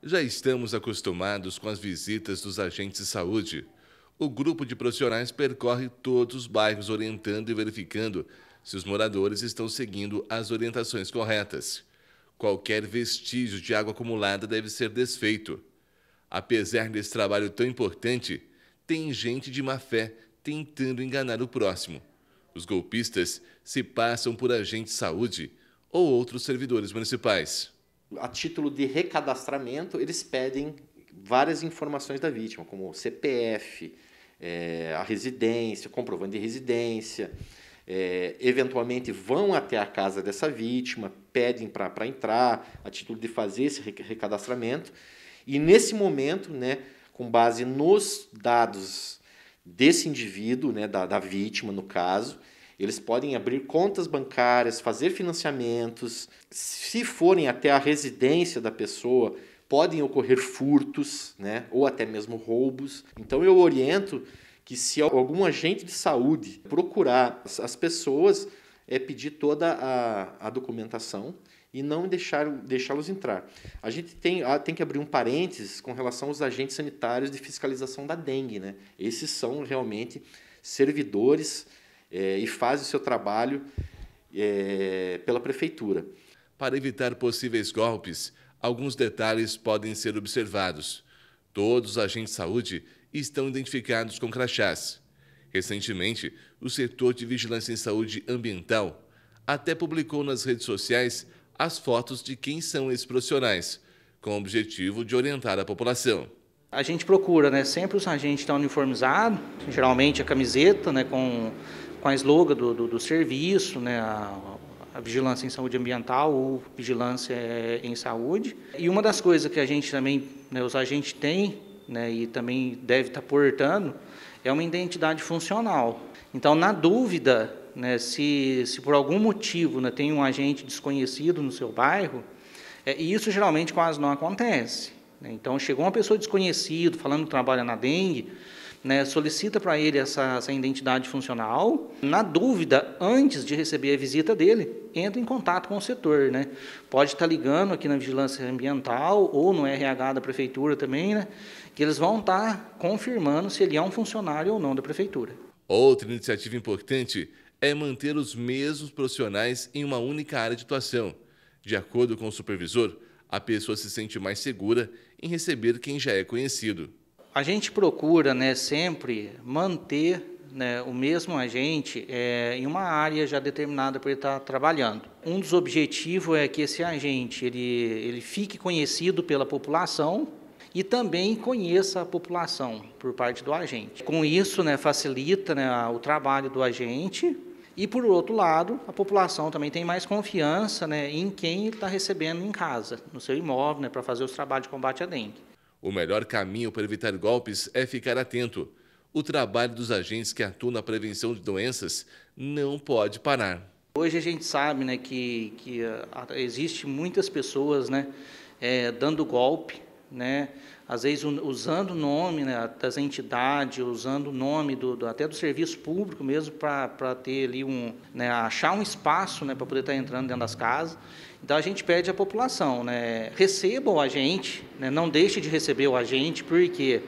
Já estamos acostumados com as visitas dos agentes de saúde. O grupo de profissionais percorre todos os bairros orientando e verificando se os moradores estão seguindo as orientações corretas. Qualquer vestígio de água acumulada deve ser desfeito. Apesar desse trabalho tão importante, tem gente de má fé tentando enganar o próximo. Os golpistas se passam por agentes de saúde ou outros servidores municipais a título de recadastramento, eles pedem várias informações da vítima, como CPF, é, a residência, comprovante de residência. É, eventualmente vão até a casa dessa vítima, pedem para entrar, a título de fazer esse recadastramento. E nesse momento, né, com base nos dados desse indivíduo, né, da, da vítima no caso, eles podem abrir contas bancárias, fazer financiamentos. Se forem até a residência da pessoa, podem ocorrer furtos, né? Ou até mesmo roubos. Então eu oriento que se algum agente de saúde procurar as pessoas, é pedir toda a, a documentação e não deixar, deixá-los entrar. A gente tem, ah, tem que abrir um parênteses com relação aos agentes sanitários de fiscalização da dengue. Né? Esses são realmente servidores é, e faz o seu trabalho é, pela prefeitura. Para evitar possíveis golpes, alguns detalhes podem ser observados. Todos os agentes de saúde estão identificados com crachás. Recentemente, o setor de vigilância em saúde ambiental até publicou nas redes sociais as fotos de quem são esses profissionais, com o objetivo de orientar a população. A gente procura, né, sempre os agentes estão tá uniformizados, geralmente a camiseta, né, com com a esloga do, do, do serviço, né, a, a vigilância em saúde ambiental ou vigilância eh, em saúde. E uma das coisas que a gente também, né, os agentes têm, né, e também deve estar tá portando, é uma identidade funcional. Então, na dúvida, né, se, se por algum motivo né, tem um agente desconhecido no seu bairro, é, e isso geralmente quase não acontece. Né? Então, chegou uma pessoa desconhecida falando que trabalha na dengue, né, solicita para ele essa, essa identidade funcional. Na dúvida, antes de receber a visita dele, entra em contato com o setor. Né? Pode estar tá ligando aqui na Vigilância Ambiental ou no RH da Prefeitura também, né, que eles vão estar tá confirmando se ele é um funcionário ou não da Prefeitura. Outra iniciativa importante é manter os mesmos profissionais em uma única área de atuação. De acordo com o supervisor, a pessoa se sente mais segura em receber quem já é conhecido. A gente procura né, sempre manter né, o mesmo agente é, em uma área já determinada para ele estar tá trabalhando. Um dos objetivos é que esse agente ele, ele fique conhecido pela população e também conheça a população por parte do agente. Com isso, né, facilita né, o trabalho do agente e, por outro lado, a população também tem mais confiança né, em quem está recebendo em casa, no seu imóvel, né, para fazer os trabalhos de combate à dengue. O melhor caminho para evitar golpes é ficar atento. O trabalho dos agentes que atuam na prevenção de doenças não pode parar. Hoje a gente sabe né, que, que ah, existe muitas pessoas né, é, dando golpe né? às vezes usando o nome né, das entidades, usando o nome do, do, até do serviço público mesmo para ter ali um, né, achar um espaço né, para poder estar tá entrando dentro das casas. Então a gente pede à população, né, receba o agente, né, não deixe de receber o agente, porque quê?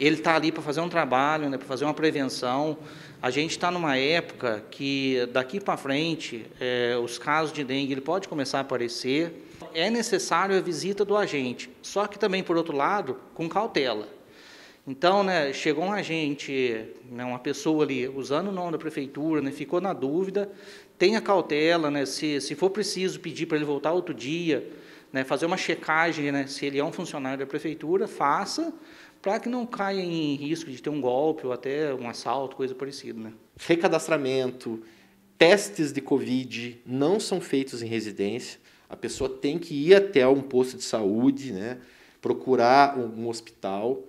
ele está ali para fazer um trabalho, né, para fazer uma prevenção. A gente está numa época que, daqui para frente, é, os casos de dengue ele pode começar a aparecer. É necessário a visita do agente, só que também, por outro lado, com cautela. Então, né, chegou um agente, né, uma pessoa ali, usando o nome da prefeitura, né, ficou na dúvida, tenha cautela, né, se, se for preciso pedir para ele voltar outro dia, né, fazer uma checagem, né, se ele é um funcionário da prefeitura, faça, para que não caia em risco de ter um golpe ou até um assalto, coisa parecida. Né? Recadastramento, testes de Covid não são feitos em residência. A pessoa tem que ir até um posto de saúde, né, procurar um hospital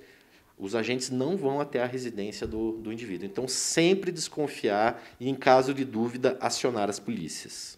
os agentes não vão até a residência do, do indivíduo. Então, sempre desconfiar e, em caso de dúvida, acionar as polícias.